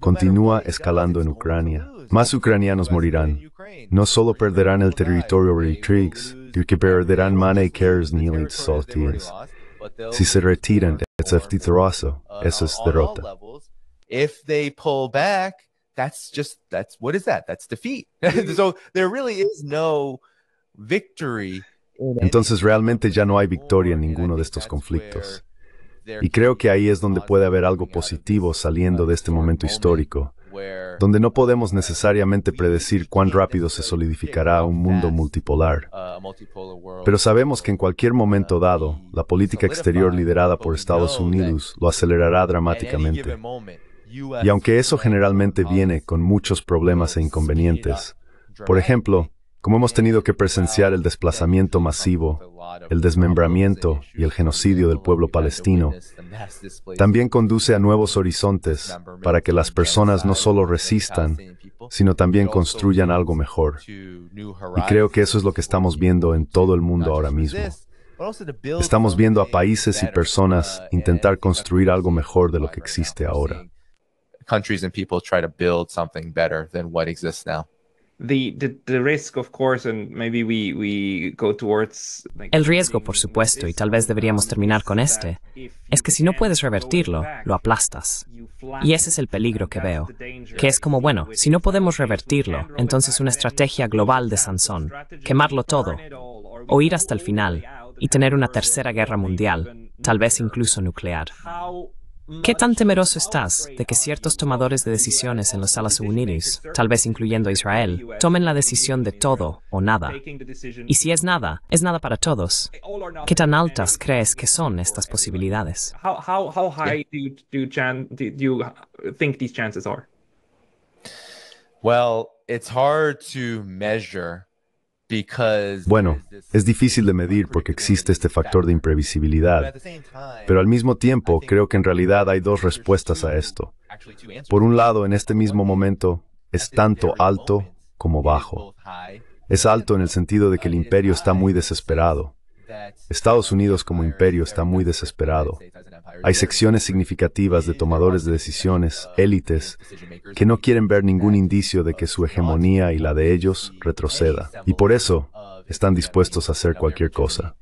continúa escalando en Ucrania. Más ucranianos morirán. No solo perderán el territorio Ritrix, sino que perderán ni Kers Saltines. Si se retiran, es titoroso. Eso es derrota. If they pull back, that's just that's what is that? That's defeat. so there really is no victory. Entonces realmente ya no hay victoria en ninguno de estos conflictos. Y creo que ahí es donde puede haber algo positivo saliendo de este momento histórico, donde no podemos necesariamente predecir cuán rápido se solidificará un mundo multipolar. Uh, Pero sabemos que en cualquier uh, momento dado, la política exterior liderada por Estados Unidos lo acelerará dramáticamente. Y aunque eso generalmente viene con muchos problemas e inconvenientes, por ejemplo, como hemos tenido que presenciar el desplazamiento masivo, el desmembramiento y el genocidio del pueblo palestino, también conduce a nuevos horizontes para que las personas no solo resistan, sino también construyan algo mejor. Y creo que eso es lo que estamos viendo en todo el mundo ahora mismo. Estamos viendo a países y personas intentar construir algo mejor de lo que existe ahora. El riesgo, por supuesto, y tal vez deberíamos terminar con este, es que si no puedes revertirlo, lo aplastas. Y ese es el peligro que veo, que es como, bueno, si no podemos revertirlo, entonces una estrategia global de Sansón, quemarlo todo, o ir hasta el final, y tener una tercera guerra mundial, tal vez incluso nuclear. ¿Qué tan temeroso estás de que ciertos tomadores de decisiones en los salas unidas, tal vez incluyendo a Israel, tomen la decisión de todo o nada? Y si es nada, es nada para todos. ¿Qué tan altas crees que son estas posibilidades? Well, it's hard to measure bueno, es difícil de medir porque existe este factor de imprevisibilidad, pero al mismo tiempo creo que en realidad hay dos respuestas a esto. Por un lado, en este mismo momento, es tanto alto como bajo. Es alto en el sentido de que el imperio está muy desesperado. Estados Unidos como imperio está muy desesperado. Hay secciones significativas de tomadores de decisiones, élites, que no quieren ver ningún indicio de que su hegemonía y la de ellos retroceda. Y por eso están dispuestos a hacer cualquier cosa.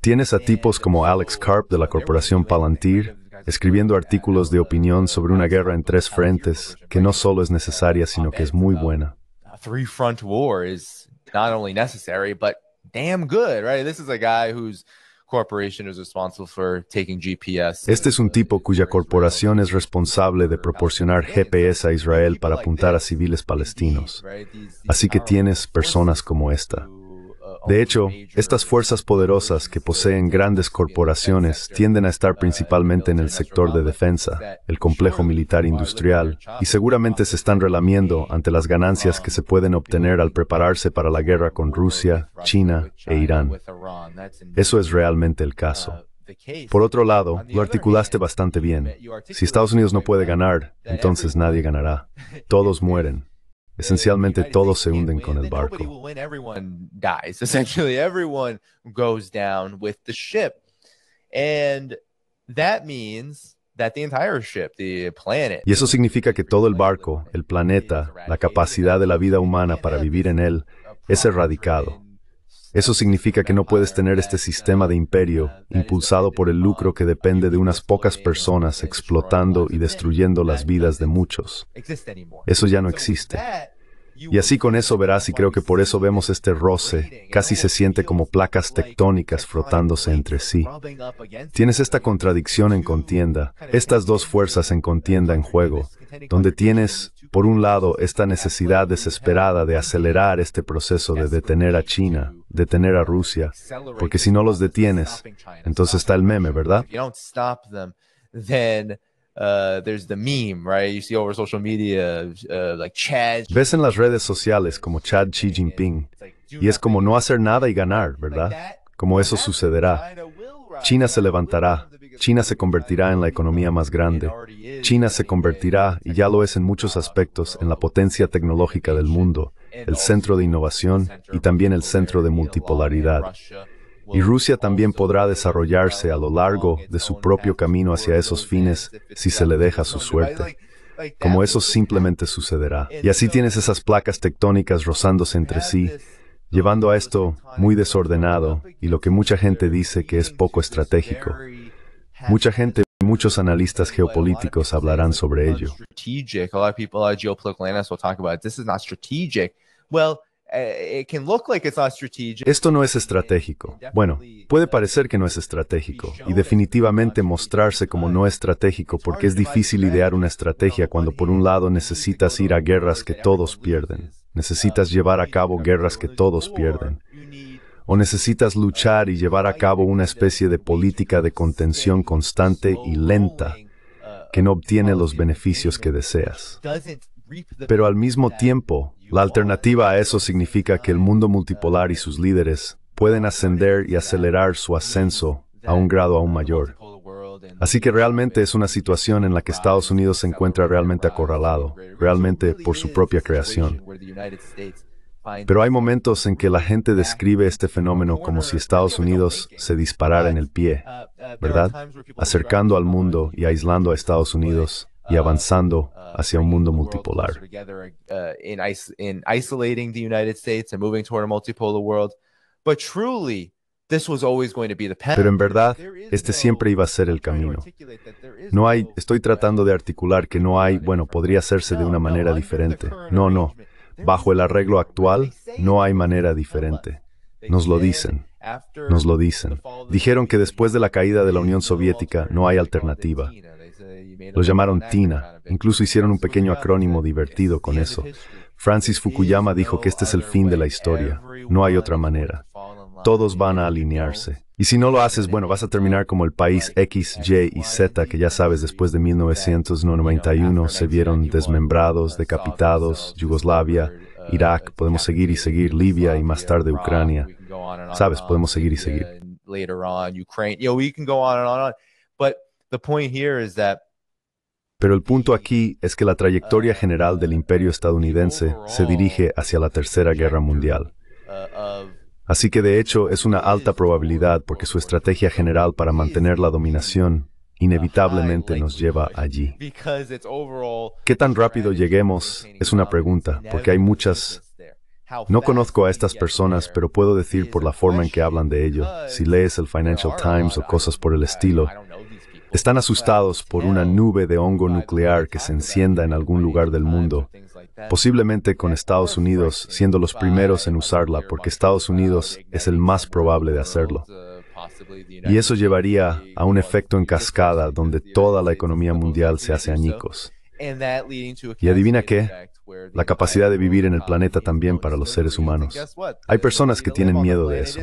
Tienes a tipos como Alex Karp de la corporación Palantir, escribiendo artículos de opinión sobre una guerra en tres frentes, que no solo es necesaria, sino que es muy buena. a guy who's este es un tipo cuya corporación es responsable de proporcionar GPS a Israel para apuntar a civiles palestinos. Así que tienes personas como esta. De hecho, estas fuerzas poderosas que poseen grandes corporaciones tienden a estar principalmente en el sector de defensa, el complejo militar industrial, y seguramente se están relamiendo ante las ganancias que se pueden obtener al prepararse para la guerra con Rusia, China e Irán. Eso es realmente el caso. Por otro lado, lo articulaste bastante bien. Si Estados Unidos no puede ganar, entonces nadie ganará. Todos mueren. Esencialmente todos se hunden con el barco. Y eso significa que todo el barco, el planeta, la capacidad de la vida humana para vivir en él, es erradicado. Eso significa que no puedes tener este sistema de imperio impulsado por el lucro que depende de unas pocas personas explotando y destruyendo las vidas de muchos. Eso ya no existe. Y así con eso verás y creo que por eso vemos este roce, casi se siente como placas tectónicas frotándose entre sí. Tienes esta contradicción en contienda, estas dos fuerzas en contienda en juego, donde tienes por un lado, esta necesidad desesperada de acelerar este proceso de detener a China, detener a Rusia, porque si no los detienes, entonces está el meme, ¿verdad? Ves en las redes sociales como Chad Xi Jinping, y es como no hacer nada y ganar, ¿verdad? Como eso sucederá. China se levantará, China se convertirá en la economía más grande. China se convertirá, y ya lo es en muchos aspectos, en la potencia tecnológica del mundo, el centro de innovación y también el centro de multipolaridad. Y Rusia también podrá desarrollarse a lo largo de su propio camino hacia esos fines si se le deja su suerte como eso simplemente sucederá. Y así tienes esas placas tectónicas rozándose entre sí, llevando a esto muy desordenado y lo que mucha gente dice que es poco estratégico, Mucha gente, muchos analistas geopolíticos hablarán sobre ello. Esto no es estratégico. Bueno, puede parecer que no es estratégico y definitivamente mostrarse como no estratégico porque es difícil idear una estrategia cuando por un lado necesitas ir a guerras que todos pierden, uh, necesitas llevar a cabo guerras que todos pierden o necesitas luchar y llevar a cabo una especie de política de contención constante y lenta que no obtiene los beneficios que deseas. Pero al mismo tiempo, la alternativa a eso significa que el mundo multipolar y sus líderes pueden ascender y acelerar su ascenso a un grado aún mayor. Así que realmente es una situación en la que Estados Unidos se encuentra realmente acorralado, realmente por su propia creación. Pero hay momentos en que la gente describe este fenómeno como si Estados Unidos se disparara en el pie, uh, uh, ¿verdad? Acercando al mundo y aislando a Estados Unidos y uh, avanzando hacia un mundo multipolar. Pero en verdad, este siempre iba a ser el camino. No hay, estoy tratando de articular que no hay, bueno, podría hacerse de una manera diferente. No, no, Bajo el arreglo actual no hay manera diferente. Nos lo dicen. Nos lo dicen. Dijeron que después de la caída de la Unión Soviética no hay alternativa. Lo llamaron Tina. Incluso hicieron un pequeño acrónimo divertido con eso. Francis Fukuyama dijo que este es el fin de la historia. No hay otra manera todos van a alinearse. Y si no lo haces, bueno, vas a terminar como el país X, Y y Z que ya sabes después de 1991 se vieron desmembrados, decapitados, Yugoslavia, Irak, podemos seguir y seguir, Libia y más tarde Ucrania. Sabes, podemos seguir y seguir. Pero el punto aquí es que la trayectoria general del imperio estadounidense se dirige hacia la Tercera Guerra Mundial. Uh, Así que de hecho es una alta probabilidad porque su estrategia general para mantener la dominación inevitablemente nos lleva allí. ¿Qué tan rápido lleguemos? Es una pregunta, porque hay muchas... No conozco a estas personas, pero puedo decir por la forma en que hablan de ello, si lees el Financial Times o cosas por el estilo, están asustados por una nube de hongo nuclear que se encienda en algún lugar del mundo posiblemente con Estados Unidos siendo los primeros en usarla, porque Estados Unidos es el más probable de hacerlo. Y eso llevaría a un efecto en cascada donde toda la economía mundial se hace añicos. Y adivina qué, la capacidad de vivir en el planeta también para los seres humanos. Hay personas que tienen miedo de eso.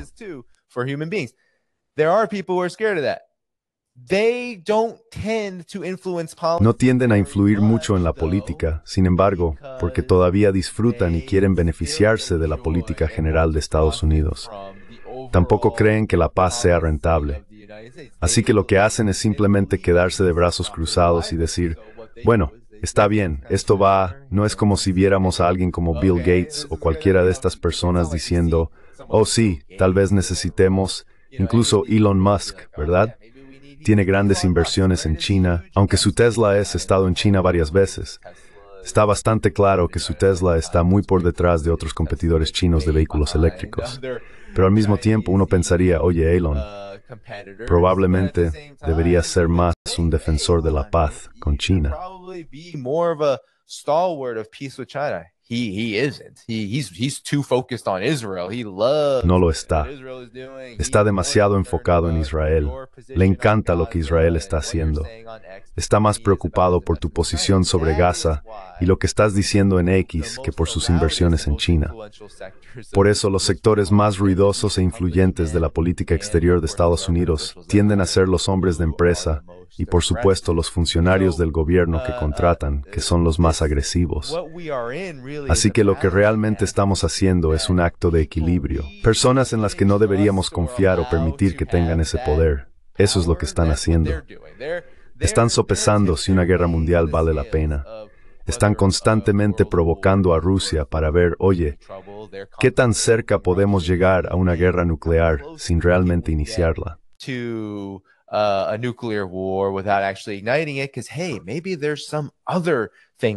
No tienden a influir mucho en la política, sin embargo, porque todavía disfrutan y quieren beneficiarse de la política general de Estados Unidos. Tampoco creen que la paz sea rentable. Así que lo que hacen es simplemente quedarse de brazos cruzados y decir, bueno, está bien, esto va, no es como si viéramos a alguien como Bill Gates o cualquiera de estas personas diciendo, oh sí, tal vez necesitemos, incluso Elon Musk, ¿verdad? tiene grandes inversiones en China, aunque su Tesla es estado en China varias veces. Está bastante claro que su Tesla está muy por detrás de otros competidores chinos de vehículos eléctricos. Pero al mismo tiempo uno pensaría, oye Elon, probablemente debería ser más un defensor de la paz con China no lo está. Está demasiado enfocado en Israel. Le encanta lo que Israel está haciendo. Está más preocupado por tu posición sobre Gaza y lo que estás diciendo en X que por sus inversiones en China. Por eso los sectores más ruidosos e influyentes de la política exterior de Estados Unidos tienden a ser los hombres de empresa y por supuesto los funcionarios del gobierno que contratan, que son los más agresivos. Así que lo que realmente estamos haciendo es un acto de equilibrio. Personas en las que no deberíamos confiar o permitir que tengan ese poder. Eso es lo que están haciendo. Están sopesando si una guerra mundial vale la pena. Están constantemente provocando a Rusia para ver, oye, ¿qué tan cerca podemos llegar a una guerra nuclear sin realmente iniciarla?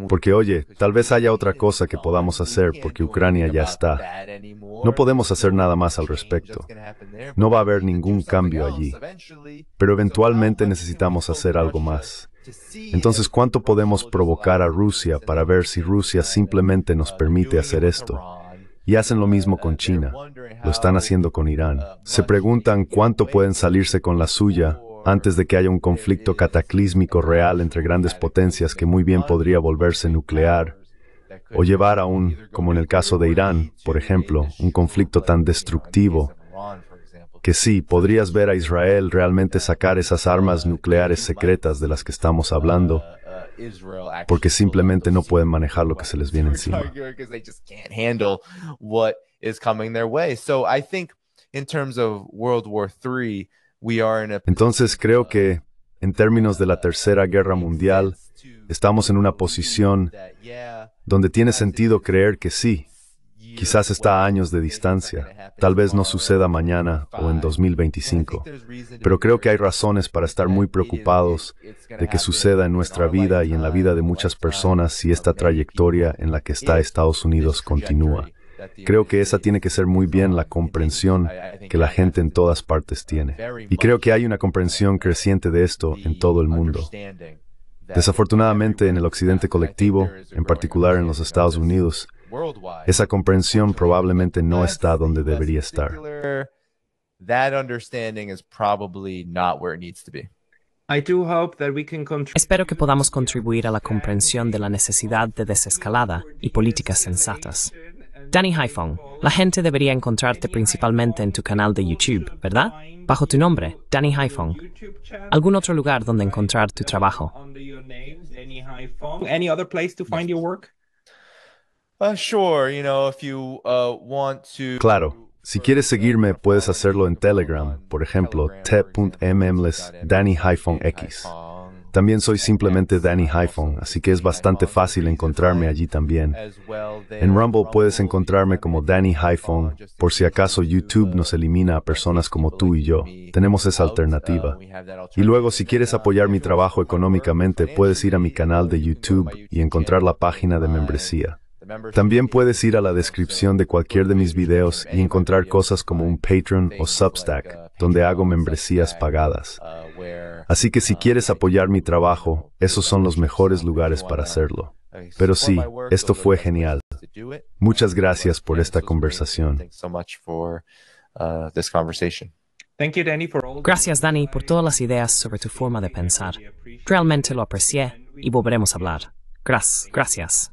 Porque oye, tal vez haya otra cosa que podamos hacer porque Ucrania ya está. No podemos hacer nada más al respecto. No va a haber ningún cambio allí. Pero eventualmente necesitamos hacer algo más. Entonces, ¿cuánto podemos provocar a Rusia para ver si Rusia simplemente nos uh, permite hacer esto? Y hacen lo mismo con China. Lo están haciendo con Irán. Se preguntan cuánto pueden salirse con la suya antes de que haya un conflicto cataclísmico real entre grandes potencias que muy bien podría volverse nuclear o llevar a un, como en el caso de Irán, por ejemplo, un conflicto tan destructivo que sí, podrías ver a Israel realmente sacar esas armas nucleares secretas de las que estamos hablando porque simplemente no pueden manejar lo que se les viene encima. Entonces creo que en términos de la uh, Tercera Guerra Mundial, estamos en una posición donde tiene sentido creer que sí, Quizás está a años de distancia, tal vez no suceda mañana o en 2025, pero creo que hay razones para estar muy preocupados de que suceda en nuestra vida y en la vida de muchas personas si esta trayectoria en la que está Estados Unidos continúa. Creo que esa tiene que ser muy bien la comprensión que la gente en todas partes tiene. Y creo que hay una comprensión creciente de esto en todo el mundo. Desafortunadamente, en el occidente colectivo, en particular en los Estados Unidos, esa comprensión probablemente no está donde debería estar. Espero que podamos contribuir a la comprensión de la necesidad de desescalada y políticas sensatas. Danny Hyphon, la gente debería encontrarte principalmente en tu canal de YouTube, ¿verdad? Bajo tu nombre, Danny Hyphon. ¿Algún otro lugar donde encontrar tu trabajo? Claro. Si quieres seguirme, puedes hacerlo en Telegram, por ejemplo, t.mmless x también soy simplemente Danny Hyphon, así que es bastante fácil encontrarme allí también. En Rumble puedes encontrarme como Danny Hyphon, por si acaso YouTube nos elimina a personas como tú y yo. Tenemos esa alternativa. Y luego, si quieres apoyar mi trabajo económicamente, puedes ir a mi canal de YouTube y encontrar la página de membresía. También puedes ir a la descripción de cualquier de mis videos y encontrar cosas como un Patreon o Substack, donde hago membresías pagadas. Así que si quieres apoyar mi trabajo, esos son los mejores lugares para hacerlo. Pero sí, esto fue genial. Muchas gracias por esta conversación. Gracias, Danny, por todas las ideas sobre tu forma de pensar. Realmente lo aprecié y volveremos a hablar. Gracias. Gracias.